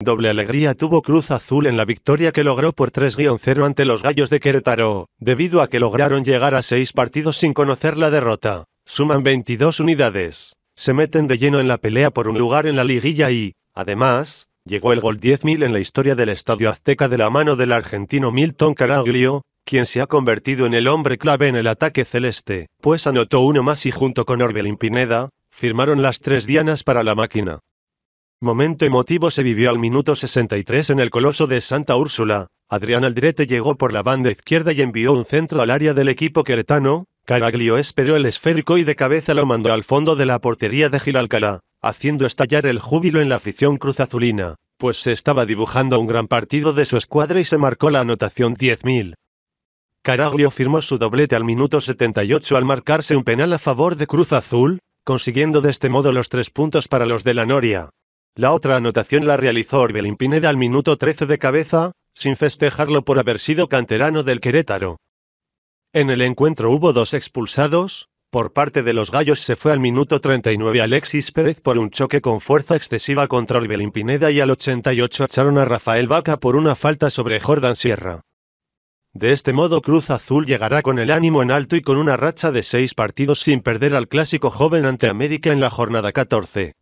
Doble alegría tuvo Cruz Azul en la victoria que logró por 3-0 ante los Gallos de Querétaro, debido a que lograron llegar a seis partidos sin conocer la derrota. Suman 22 unidades. Se meten de lleno en la pelea por un lugar en la liguilla y, además, llegó el gol 10.000 en la historia del Estadio Azteca de la mano del argentino Milton Caraglio, quien se ha convertido en el hombre clave en el ataque celeste, pues anotó uno más y junto con Orbelín Pineda, firmaron las tres dianas para la máquina. Momento emotivo se vivió al minuto 63 en el Coloso de Santa Úrsula. Adrián Aldrete llegó por la banda izquierda y envió un centro al área del equipo queretano. Caraglio esperó el esférico y de cabeza lo mandó al fondo de la portería de Gil Alcalá, haciendo estallar el júbilo en la afición cruzazulina, pues se estaba dibujando un gran partido de su escuadra y se marcó la anotación 10.000. Caraglio firmó su doblete al minuto 78 al marcarse un penal a favor de Cruz Azul, consiguiendo de este modo los tres puntos para los de la Noria. La otra anotación la realizó Orbelín Pineda al minuto 13 de cabeza, sin festejarlo por haber sido canterano del Querétaro. En el encuentro hubo dos expulsados, por parte de los gallos se fue al minuto 39 Alexis Pérez por un choque con fuerza excesiva contra Orbelín Pineda y al 88 echaron a Rafael Vaca por una falta sobre Jordan Sierra. De este modo Cruz Azul llegará con el ánimo en alto y con una racha de seis partidos sin perder al clásico joven ante América en la jornada 14.